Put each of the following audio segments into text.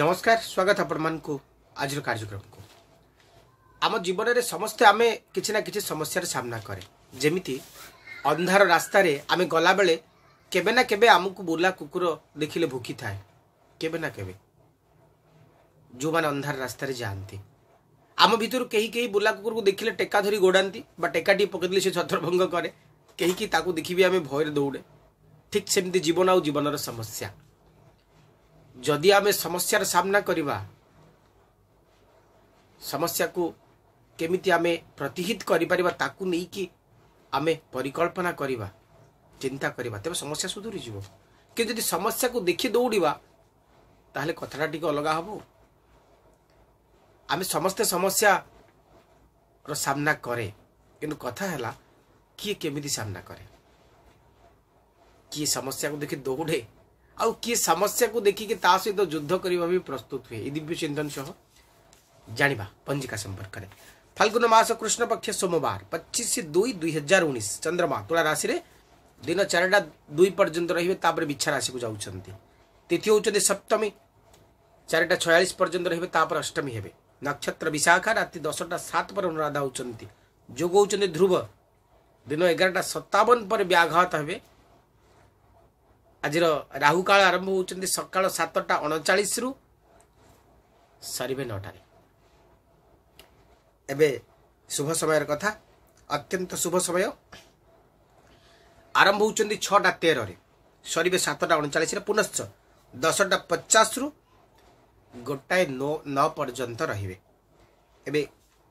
নমস্কার স্বাগত ଆପଣମାନଙ୍କୁ ଆଜିର କାର୍ଯ୍ୟକ୍ରମକୁ ଆମ ଜୀବନରେ ସମସ୍ତେ ଆମେ କିଛି ନା କିଛି ସମସ୍ୟାର ସାମ୍ନା କରେ ଯେମିତି ଅନ୍ଧାର ରାସ୍ତାରେ ଆମେ ଗଲାବେଳେ କେବେ ନା କେବେ ଆମକୁ ବୁଲା କୁକୁର ଦେଖିଲେ ଭୁକିଥାଏ କେବେ ନା କେବେ ଯେଉଁମାନେ ଅନ୍ଧାର ରାସ୍ତାରେ ଯାଆନ୍ତି ଆମ ଭିତରୁ କେହି କେହି ବୁଲା କୁକୁରକୁ ଦେଖିଲେ ଟେକା ଧରି ଗୋଡ଼ାନ୍ତି ବା ଟେକାଟି ପକେଇଦେଲେ ସେ ଛତ୍ରଭଙ୍ଗ କରେ କେହି କି ତାକୁ ଦେଖିବି ଆମେ ଭୟରେ ଦୌଡ଼େ ଠିକ୍ ସେମିତି ଜୀବନ ଆଉ ଜୀବନର ସମସ୍ୟା ଯଦି ଆମେ ସମସ୍ୟାର ସାମ୍ନା କରିବା ସମସ୍ୟାକୁ କେମିତି ଆମେ ପ୍ରତିହିତ କରିପାରିବା ତାକୁ ନେଇକି ଆମେ ପରିକଳ୍ପନା କରିବା ଚିନ୍ତା କରିବା ତେବେ ସମସ୍ୟା ସୁଧୁରିଯିବ କିନ୍ତୁ ଯଦି ସମସ୍ୟାକୁ ଦେଖି ଦୌଡ଼ିବା ତାହେଲେ କଥାଟା ଟିକେ ଅଲଗା ହେବ ଆମେ ସମସ୍ତେ ସମସ୍ୟାର ସାମ୍ନା କରେ କିନ୍ତୁ କଥା ହେଲା କିଏ କେମିତି ସାମ୍ନା କରେ କିଏ ସମସ୍ୟାକୁ ଦେଖି ଦୌଡ଼େ आए समस्या को देखिक तो युद्ध करने भी प्रस्तुत हुए दिव्य चिंतन सह जाना पंजिका संपर्क में फाल्गुन मस कृष्ण पक्ष सोमवार पचीस दुई दुई हजार उन्नीस चंद्रमा तुला राशि दिन चार दुई पर्यंत रेपर बिछा राशि को जाति हूँ सप्तमी चार छयास पर्यटन रही है अष्टमी हे नक्षत्र विशाखा रात दसटा सात पर अनुराधा होती जोग ध्रुव दिन एगारटा सत्तावन पर व्याघात हमें ଆଜିର ରାହୁକାଳ ଆରମ୍ଭ ହେଉଛନ୍ତି ସକାଳ ସାତଟା ଅଣଚାଳିଶରୁ ସରିବେ ନଅଟାରେ ଏବେ ଶୁଭ ସମୟର କଥା ଅତ୍ୟନ୍ତ ଶୁଭ ସମୟ ଆରମ୍ଭ ହେଉଛନ୍ତି ଛଅଟା ତେରରେ ସରିବେ ସାତଟା ଅଣଚାଳିଶରେ ପୁନଶ୍ଚ ଦଶଟା ପଚାଶରୁ ଗୋଟାଏ ନଅ ନଅ ପର୍ଯ୍ୟନ୍ତ ରହିବେ ଏବେ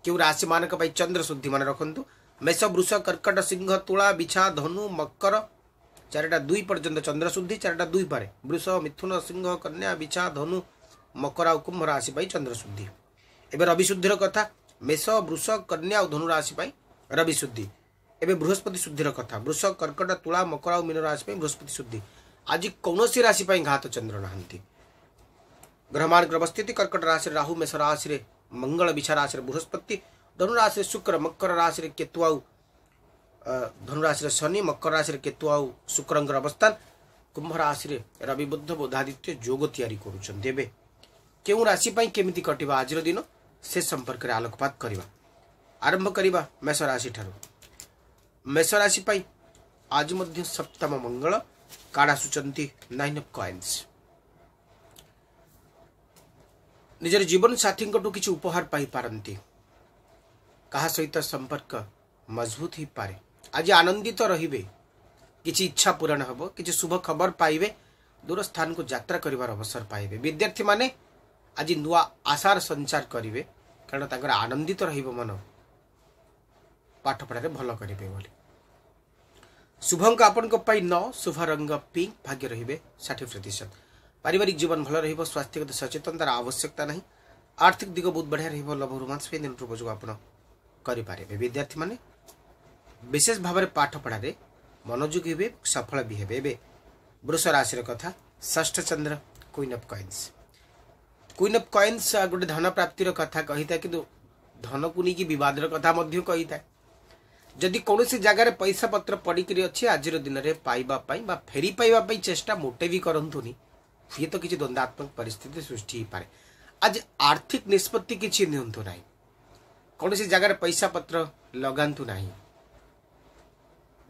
କେଉଁ ରାଶିମାନଙ୍କ ପାଇଁ ଚନ୍ଦ୍ର ଶୁଦ୍ଧି ମନେ ରଖନ୍ତୁ ମେଷ ବୃଷ କର୍କଟ ସିଂହ ତୁଳା ବିଛା ଧନୁ ମକର चारिटा दुई पर्यंत चंद्रशुद्धि चारिटा दुई पारे वृष मिथुन सिंह कन्या बिछा धनु मकर आ कुंभ राशिपाई चंद्रशुद्धि एवं रविशुद्धिर कथा मेष वृष कन्या धनु राशिपाई रविशुद्धि एवं बृहस्पति शुद्धि कथ वृष कर्कट तुला मकर आ मीन राशिपाई बृहस्पति शुद्धि आज कौन सी राशिपाई घात चंद्र ना ग्रह मार्ग अवस्थित कर्कट राशि राहु मेष राशि मंगल विछा राशि बृहस्पति धनु राशि शुक्र मकर राशि केतु आऊ धनराशिर शनि मकर राशि केतु आउ शुक्र अवस्था कुम्भ राशि रवि बुद्ध बोधादित्य जोग तिरि केही राशि केमिति कटा आज दिन से सर्कै आलोकपात आरम्भ मेष राशि ठुलो मेष राशि आज सप्तम मङ्गल काड निजर जीवन साथी उपहार पाहा सहित सम्पर्क मजबुत ही पारे ଆଜି ଆନନ୍ଦିତ ରହିବେ କିଛି ଇଚ୍ଛା ପୂରଣ ହେବ କିଛି ଶୁଭ ଖବର ପାଇବେ ଦୂର ସ୍ଥାନକୁ ଯାତ୍ରା କରିବାର ଅବସର ପାଇବେ ବିଦ୍ୟାର୍ଥୀମାନେ ଆଜି ନୂଆ ଆଶାର ସଞ୍ଚାର କରିବେ କାରଣ ତାଙ୍କର ଆନନ୍ଦିତ ରହିବ ମନ ପାଠପଢ଼ାରେ ଭଲ କରିବେ ବୋଲି ଶୁଭଙ୍କ ଆପଣଙ୍କ ପାଇଁ ନଅ ଶୁଭ ରଙ୍ଗ ପିଙ୍କ ଭାଗ୍ୟ ରହିବେ ଷାଠିଏ ପ୍ରତିଶତ ପାରିବାରିକ ଜୀବନ ଭଲ ରହିବ ସ୍ୱାସ୍ଥ୍ୟଗତ ସଚେତନତାର ଆବଶ୍ୟକତା ନାହିଁ ଆର୍ଥିକ ଦିଗ ବହୁତ ବଢ଼ିଆ ରହିବ ଲୋଭ ରୋମାଂସ ପାଇଁ ଦିନ ଉପଯୋଗ ଆପଣ କରିପାରିବେ ବିଦ୍ୟାର୍ଥୀମାନେ विशेष भाव पाठ पढ़ा मनोजोग सफल भी हे वृष राशि कथा ष्ठ चंद्र queen of coins queen of coins गोटे धन प्राप्तिर कथा कही था कितु धन को लेकिन बदर कथा कही था जदि कौन जगार पैसा पत्र पड़ कर आज दिन में पाइबापी फेरी पाइबापी चेष्टा मोटे भी करूँ हे तो किसी द्वंदात्मक पिस्थित सृष्टि पाए आज आर्थिक निष्पत्ति किसी निर्णय कौन सी जगार पैसा पत्र लगातु ना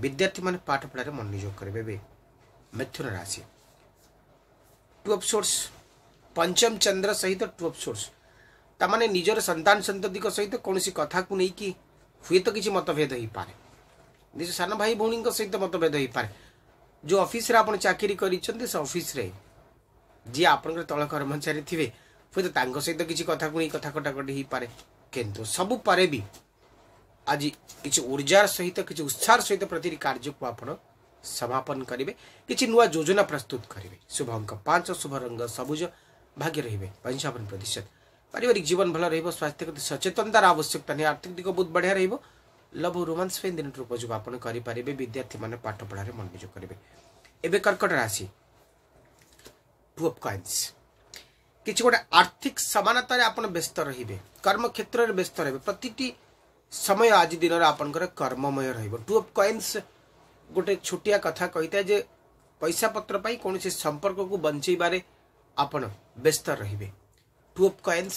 विद्यार्थी मैंने पाठपढ़ मनोजोग करेंगे मिथुन राशि टू सोर्स पंचम चंद्र सहित टू सोर्स तमाने निजर सतान सतती सहित कौन कथा को लेकिन हूं तो किसी मतभेद हो पाए निज सान भाई भौणी सहित मतभेद हो पाए जो अफिस चाकरी कर अफिश्रे जी आप तल कर्मचारी थे हूं तो सहित किसी कथ कथा कटाकटी हो पाए किंतु सबुपे भी आज कि ऊर्जार सहित किसी उत्साह सहित प्रति कार्य को आप समापन करेंगे किसी नुआ योजना प्रस्तुत करेंगे शुभ अंक पांच शुभ रंग सबुज भाग्य रही है पंचावन प्रतिशत पारिवारिक जीवन भल रहा स्वास्थ्य प्रति सचेतनतार आवश्यकता नहीं आर्थिक दिख बहुत बढ़िया रही है लव रोमांस दिन उपयोग आपारे विद्यार्थी मैंने पाठ पढ़ा मनोजोग करेंगे एवं कर्कट राशि टू अफ कॉन्स किसी गोटे आर्थिक सामानतार रे कर्म क्षेत्र में व्यस्त रे प्रति समय ଆଜି ଦିନରେ ଆପଣଙ୍କର କର୍ମମୟ ରହିବ ଟୁ ଅଫ୍ କଏନ୍ସ ଗୋଟେ ଛୋଟିଆ କଥା କହିଥାଏ ଯେ ପଇସା ପତ୍ର ପାଇଁ କୌଣସି ସମ୍ପର୍କକୁ ବଞ୍ଚେଇବାରେ ଆପଣ ବ୍ୟସ୍ତ ରହିବେ ଟୁ ଅଫ୍ କଏନ୍ସ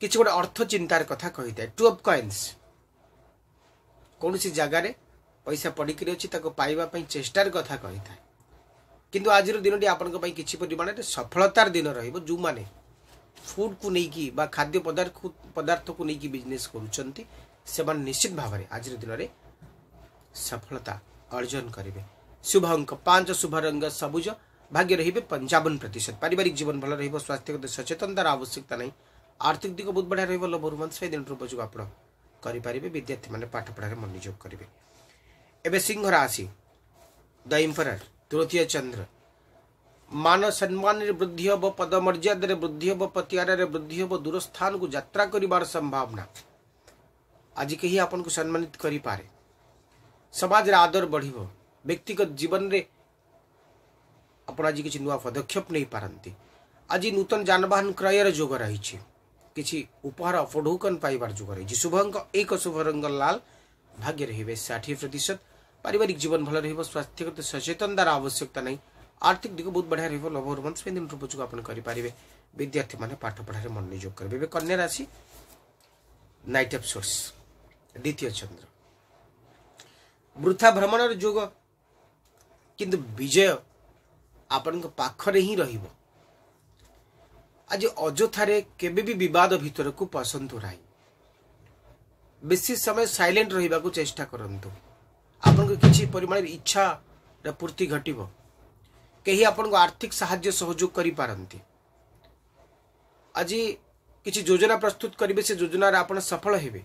କିଛି ଗୋଟେ ଅର୍ଥ ଚିନ୍ତାର କଥା କହିଥାଏ ଟୁ ଅଫ୍ କଏନ୍ସ କୌଣସି ଜାଗାରେ ପଇସା ପଡ଼ିକିରି ଅଛି ତାକୁ ପାଇବା ପାଇଁ ଚେଷ୍ଟାର କଥା କହିଥାଏ କିନ୍ତୁ ଆଜିର ଦିନଟି ଆପଣଙ୍କ ପାଇଁ କିଛି ପରିମାଣରେ ସଫଳତାର ଦିନ ରହିବ ଯେଉଁମାନେ ଫୁଡ଼କୁ ନେଇକି ବା ଖାଦ୍ୟ ପଦାର୍ଥକୁ ପଦାର୍ଥକୁ ନେଇକି ବିଜନେସ୍ କରୁଛନ୍ତି ᱥᱮᱵᱟᱱ નિશ્ચિત ଭାବରେ আজিৰ দিনৰে সফলতা অর্্জন কৰিবে শুভ অংক পাঁচ শুভ ৰং সবুজ ভাগ্য ৰহিবে 55% পৰিয়ালিক জীৱন ভাল ৰহিব স্বাস্থ্যৰ দিশে সচেতনতাৰ আৱশ্যকতা নাই আৰ্থিক দিকক বহুত বাঢ়া ৰহিব লবৰমন্ত সেই দিনৰ উপযুক্ত আপৰ কৰিব পাৰিবে विद्यार्थी মানে পাঠপঢ়াৰ মন নিযোগ কৰিব এবে সিংহ ৰাশি দা এম্পেৰৰ দ্বিতীয় চন্দ্র মান সন্মানৰ বৃদ্ধি হ'ব পদমর্যাদাৰ বৃদ্ধি হ'ব পতিয়াৰাৰ বৃদ্ধি হ'ব দূৰস্থ স্থানକୁ যাত্ৰা কৰিবৰ সম্ভাৱনা आज के ही आपन को सम्मानित करी पारे समाज रे आदर बढ़िबो व्यक्तिगत जीवन रे आपन आज किछ नुवा पदक्षेप नै पारंती आज नूतन जानवाहन क्रय रे जोग रही छे किछ उपहार अफडोकन पाइबार जोग रही शुभंग एक शुभ रंग लाल भाग्य रहिबे 60% पारिवारिक जीवन भल रहिबो स्वास्थ्यगत सचेतनदार आवश्यकता नै आर्थिक दिग बहुत बढ़िया रहिबो लव हॉर्मोन्स पेन रूप जोग आपन करी पारिबे विद्यार्थी माने पाठ पढा रे मन निजोग करबे कन्या राशि नाइट ऑफ सोर्स द्वितीय चंद्र वृथा भ्रमण जुग किंतु विजय आपण पाखरे ही रही रहा आज अजथार केवाद भर को पशतु ना बेस समय सैलेंट रहा चेष्टा करूँ आपन को किसी परिमाण इच्छा पूर्ति घटव कहीं आपन को आर्थिक साहय सहयोग करते आज किसी योजना प्रस्तुत करेंगे से योजन आप सफल होगा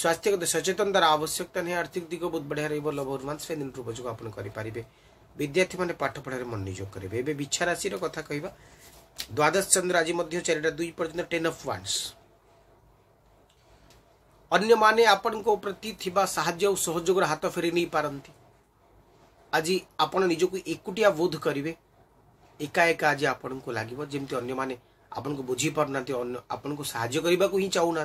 स्वास्थ्यगत सचेतनतार आवश्यकता तो नहीं आर्थिक दिग बहुत बढ़िया रही है लवर मान्स दिन उपयोग आपारे विद्यार्थी मैंने पाठ पढ़ा मन निजोग करेंगे एवं इच्छा राशि कथ कह द्वादश चंद्र आज चार दुई पर्यटन टेन अफ वाण्स अन्य माने को प्रति थिबा साहाज्य और सहयोग हाथ फेरी नहीं पारती आज आपण निजक एकुटिया बोध करेंगे एकाएका आज आपन को लगे जमी अगर आपन को बुझी पार ना आपन को साय करने को ही चाहूना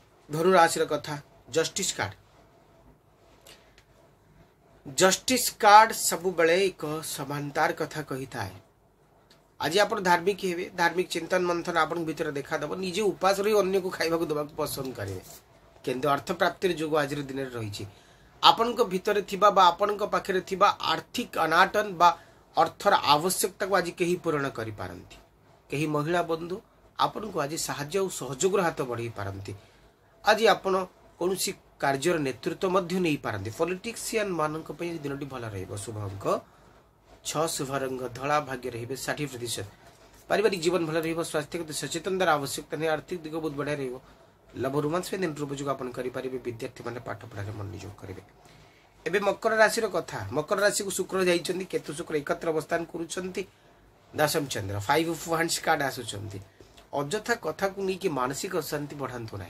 धनुराशि कथा जस्टिस कार्ड जस्टिस कार्ड सब बड़े एक समानतार कथा कही था आज आप धार्मिक हे धार्मिक चिंतन मंथन आप देखादेव निजे उपास रही अन्य को खावाक देवा पसंद करेंगे कितु अर्थ प्राप्ति जुग आज दिन रही आपण आपण आर्थिक अनाटन अर्थर आवश्यकता को आज कहीं पूरण कर पारंती कही महिला बंधु आपन को आज साहय और सहयोग हाथ बढ़ई पारती आज ଆପଣ କୌଣସି କାର୍ଯ୍ୟର ନେତୃତ୍ୱ ମଧ୍ୟ ନେଇପାରନ୍ତି ପଲିଟିକ୍ସିଆନ୍ ମାନଙ୍କ ପାଇଁ ଦିନଟି ଭଲ ରହିବ रंग धला भाग्य ଶୁଭ ରଙ୍ଗ ଧଳା प्रतिशत पारिवारिक जीवन भल रही स्वास्थ्यगत सचेतनतार आवश्यकता नहीं आर्थिक दिग बहुत बढ़िया रही लव रोमांस में दिन उपयोग विद्यार्थी मैंने पाठ पढ़ार मनोयोग करेंगे एवं मकर राशि कथा मकर राशि को शुक्र जाइंट केतु शुक्र एकत्र अवस्थान कर दशम चंद्र फाइव ऑफ कार्ड आसुच्च अजथा कथ को लेकिन मानसिक अशांति बढ़ात ना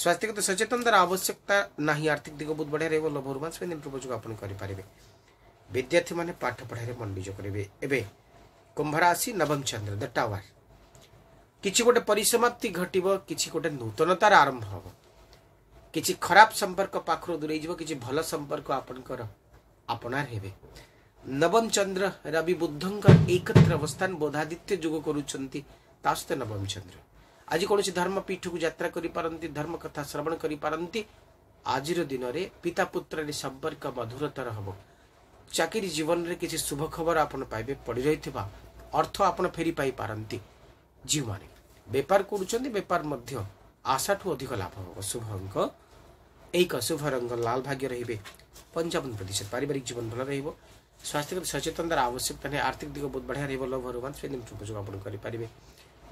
स्वास्थ्यगत सचेतनतार आवश्यकता ना आर्थिक दिग बहुत बढ़िया रहा लभरोमांस उपयोग आपे विद्यार्थी मैंने पाठ पढ़ा मन निज करेंगे एवं कुंभराशि नवम चंद्र द टावर किसी गोटे परिसम्ति घटे किसी गोटे नूतनतार आरंभ हम कि खराब संपर्क पाखर दूरे कि भल संपर्क आपणकर आपणार हे नवम चंद्र रवि बुद्ध एकत्र अवस्थान बोधादित्य जुग करवम चंद्र ଆଜି କୌଣସି ଧର୍ମ ପୀଠକୁ ଯାତ୍ରା କରିପାରନ୍ତି ଧର୍ମ କଥା ଶ୍ରବଣ କରିପାରନ୍ତି ଆଜିର ଦିନରେ ପିତା ପୁତ୍ରରେ ସମ୍ପର୍କ ମଧୁରତର ହେବ ଚାକିରି ଜୀବନରେ କିଛି ଶୁଭ ଖବର ଆପଣ ପାଇବେ ପଡ଼ି ରହିଥିବା ଅର୍ଥ ଆପଣ ଫେରି ପାଇପାରନ୍ତି ଯେଉଁମାନେ ବେପାର କରୁଛନ୍ତି ବେପାର ମଧ୍ୟ ଆଶାଠୁ ଅଧିକ ଲାଭ ହେବ ଶୁଭ ଅଙ୍କ ଏକ ଶୁଭ ରଙ୍ଗ ଲାଲ ଭାଗ୍ୟ ରହିବେ ପଞ୍ଚାବନ ପ୍ରତିଶତ ପାରିବାରିକ ଜୀବନ ଭଲ ରହିବ ସ୍ୱାସ୍ଥ୍ୟଗତ ସଚେତନତାର ଆବଶ୍ୟକତା ନାହିଁ ଆର୍ଥିକ ଦିଗ ବହୁତ ବଢ଼ିଆ ରହିବ ଲୋଭ ରୋମାଞ୍ଚ ଆପଣ କରିପାରିବେ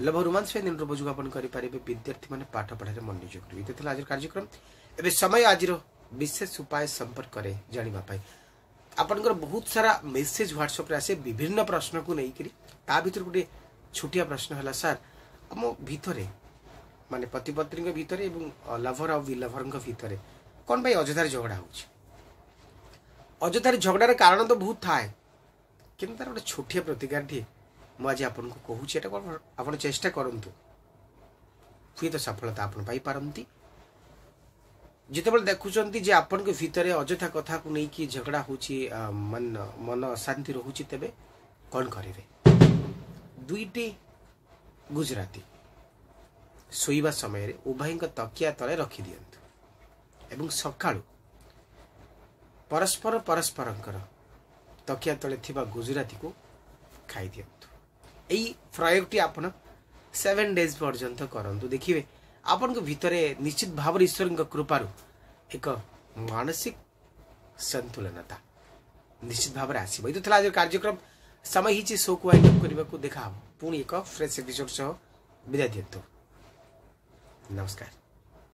ଲଭ ରୋମାନ୍ସ ପାଇଁ ଦିନରୁ ଉପଯୋଗ କରିପାରିବେ ବିଦ୍ୟାର୍ଥୀମାନେ ପାଠ ପଢ଼ାରେ ମନୋଯୋଗ କରିବେ ଏତେ ଥିଲା ଆଜିର କାର୍ଯ୍ୟକ୍ରମ ଏବେ ସମୟ ଆଜିର ବିଶେଷ ଉପାୟ ସମ୍ପର୍କରେ ଜାଣିବା ପାଇଁ ଆପଣଙ୍କର ବହୁତ ସାରା ମେସେଜ ହ୍ୱାଟ୍ସଆପ୍ରେ ଆସେ ବିଭିନ୍ନ ପ୍ରଶ୍ନକୁ ନେଇକରି ତା ଭିତରୁ ଗୋଟିଏ ଛୋଟିଆ ପ୍ରଶ୍ନ ହେଲା ସାର୍ ଆମ ଭିତରେ ମାନେ ପତିପତ୍ନୀଙ୍କ ଭିତରେ ଏବଂ ଲଭର ଆଉ ବିଲଭରଙ୍କ ଭିତରେ କ'ଣ ପାଇଁ ଅଯୋଧ୍ୟାରେ ଝଗଡ଼ା ହେଉଛି ଅଯୋଧ୍ୟାରେ ଝଗଡ଼ାର କାରଣ ତ ବହୁତ ଥାଏ କିନ୍ତୁ ତାର ଗୋଟେ ଛୋଟିଆ ପ୍ରତିକାରଟିଏ ମୁଁ ଆଜି ଆପଣଙ୍କୁ କହୁଛି ଏଇଟା କଣ ଆପଣ ଚେଷ୍ଟା କରନ୍ତୁ ହୁଏତ ସଫଳତା ଆପଣ ପାଇପାରନ୍ତି ଯେତେବେଳେ ଦେଖୁଛନ୍ତି ଯେ ଆପଣଙ୍କ ଭିତରେ ଅଯଥା କଥାକୁ ନେଇକି ଝଗଡ଼ା ହେଉଛି ମନ ମନ ଅଶାନ୍ତି ରହୁଛି ତେବେ କ'ଣ କରିବେ ଦୁଇଟି ଗୁଜୁରାତି ଶୋଇବା ସମୟରେ ଉଭୟଙ୍କ ତକିଆ ତଳେ ରଖିଦିଅନ୍ତୁ ଏବଂ ସକାଳୁ ପରସ୍ପର ପରସ୍ପରଙ୍କର ତକିଆ ତଳେ ଥିବା ଗୁଜୁରାତିକୁ ଖାଇଦିଅନ୍ତୁ এই প্রয়োগটি আপন সেভেন ডেজ পর্যন্ত করতু দেখবে আপনার ভিতরে নিশ্চিত ভাবে ঈশ্বর কৃপার এক মানসিক সন্তুলনতা নিশ্চিত ভাবে আসব এই তো লা কার্যক্রম समय ही शो को वाइंड अप करने देखा पुणी एक फ्रेश एपिसोड सह विदा दिंतु नमस्कार